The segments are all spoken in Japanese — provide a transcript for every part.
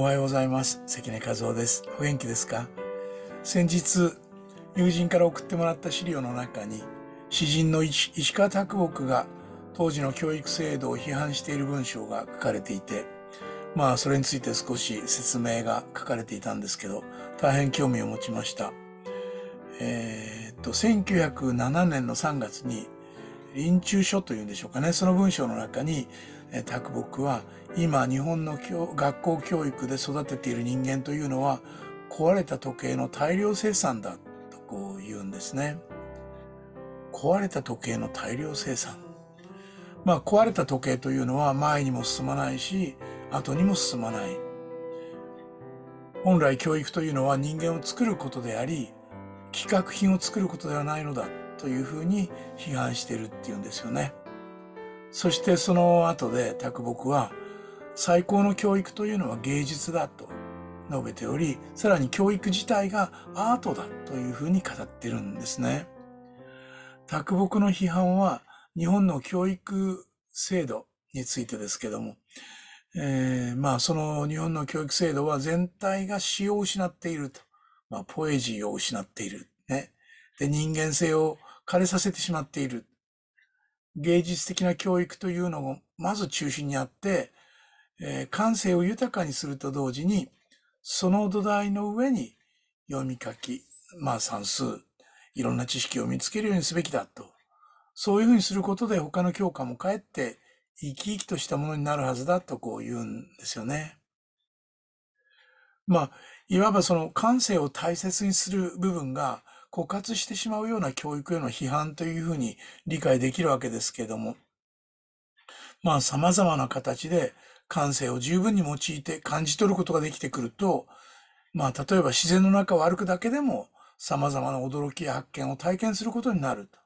おはようございます。関根和夫です。お元気ですか先日、友人から送ってもらった資料の中に、詩人の石川拓木が当時の教育制度を批判している文章が書かれていて、まあそれについて少し説明が書かれていたんですけど、大変興味を持ちました。えー、っと、1907年の3月に、臨中書というんでしょうかね、その文章の中に、えタクボックは今日本の学校教育で育てている人間というのは壊れた時計の大量生産だとこう言うんですね。壊れた時計の大量生産。まあ壊れた時計というのは前にも進まないし後にも進まない。本来教育というのは人間を作ることであり企画品を作ることではないのだというふうに批判してるっていうんですよね。そしてその後で卓木は最高の教育というのは芸術だと述べており、さらに教育自体がアートだというふうに語ってるんですね。卓木の批判は日本の教育制度についてですけども、えー、まあその日本の教育制度は全体が詩を失っていると。まあポエジーを失っている。ね。で、人間性を枯れさせてしまっている。芸術的な教育というのをまず中心にあって、えー、感性を豊かにすると同時に、その土台の上に読み書き、まあ算数、いろんな知識を見つけるようにすべきだと。そういうふうにすることで他の教科もかえって生き生きとしたものになるはずだとこう言うんですよね。まあ、いわばその感性を大切にする部分が枯渇してしまうような教育への批判というふうに理解できるわけですけれども、まあ様々な形で感性を十分に用いて感じ取ることができてくると、まあ例えば自然の中を歩くだけでも様々な驚きや発見を体験することになると。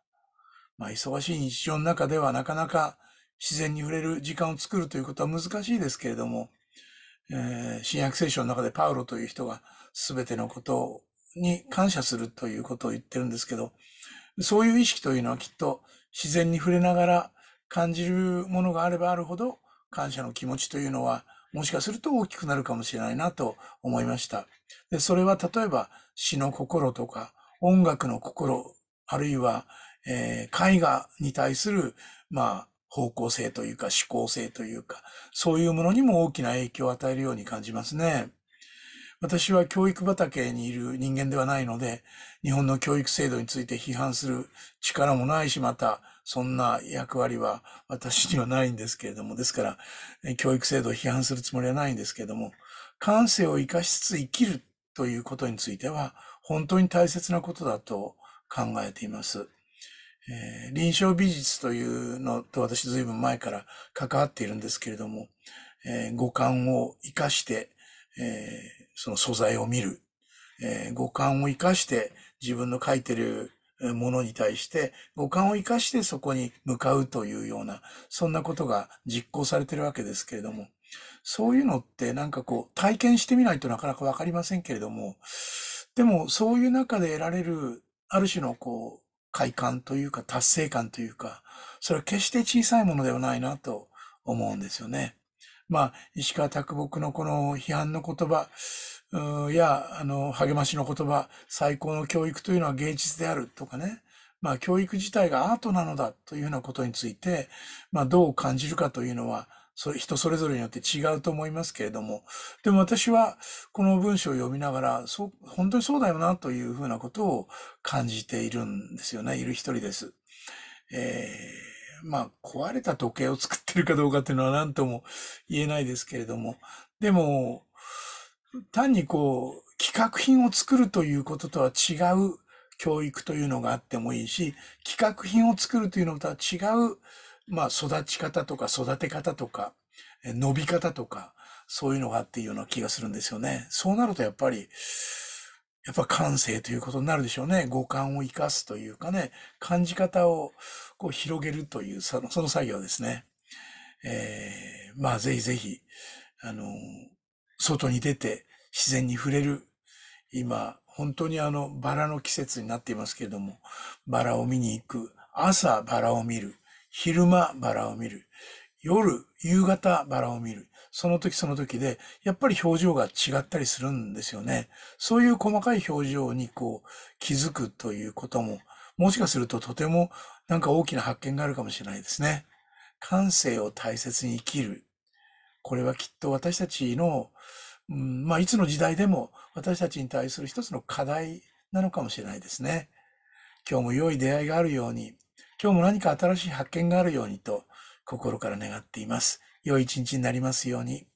まあ忙しい日常の中ではなかなか自然に触れる時間を作るということは難しいですけれども、えー、新約聖書の中でパウロという人が全てのことをに感謝するということを言ってるんですけど、そういう意識というのはきっと自然に触れながら感じるものがあればあるほど感謝の気持ちというのはもしかすると大きくなるかもしれないなと思いました。でそれは例えば詩の心とか音楽の心、あるいは、えー、絵画に対する、まあ、方向性というか思考性というか、そういうものにも大きな影響を与えるように感じますね。私は教育畑にいる人間ではないので、日本の教育制度について批判する力もないし、また、そんな役割は私にはないんですけれども、ですから、教育制度を批判するつもりはないんですけれども、感性を生かしつつ生きるということについては、本当に大切なことだと考えています。えー、臨床美術というのと私随分前から関わっているんですけれども、えー、五感を生かしてえー、その素材を見る、えー、五感を生かして自分の書いてるものに対して五感を生かしてそこに向かうというような、そんなことが実行されてるわけですけれども、そういうのってなんかこう体験してみないとなかなかわかりませんけれども、でもそういう中で得られるある種のこう快感というか達成感というか、それは決して小さいものではないなと思うんですよね。まあ、石川啄木のこの批判の言葉や、あの、励ましの言葉、最高の教育というのは芸術であるとかね、まあ、教育自体がアートなのだというようなことについて、まあ、どう感じるかというのは、それ人それぞれによって違うと思いますけれども、でも私はこの文章を読みながら、そう、本当にそうだよなというふうなことを感じているんですよね。いる一人です。えーまあ、壊れた時計を作ってるかどうかっていうのは何とも言えないですけれども、でも、単にこう、企画品を作るということとは違う教育というのがあってもいいし、企画品を作るというのとは違う、まあ、育ち方とか育て方とか、伸び方とか、そういうのがあっていうような気がするんですよね。そうなるとやっぱり、やっぱ感性ということになるでしょうね。五感を生かすというかね、感じ方をこう広げるという、そのその作業ですね。えー、まあぜひぜひ、あの、外に出て自然に触れる。今、本当にあの、バラの季節になっていますけれども、バラを見に行く。朝、バラを見る。昼間、バラを見る。夜、夕方、バラを見る。その時その時で、やっぱり表情が違ったりするんですよね。そういう細かい表情にこう気づくということも、もしかするととてもなんか大きな発見があるかもしれないですね。感性を大切に生きる。これはきっと私たちの、うん、まあいつの時代でも私たちに対する一つの課題なのかもしれないですね。今日も良い出会いがあるように、今日も何か新しい発見があるようにと心から願っています。良い一日になりますように。